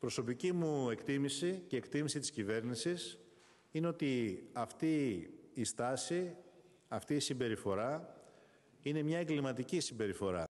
Προσωπική μου εκτίμηση και εκτίμηση της κυβέρνησης είναι ότι αυτή η στάση, αυτή η συμπεριφορά είναι μια εγκληματική συμπεριφορά.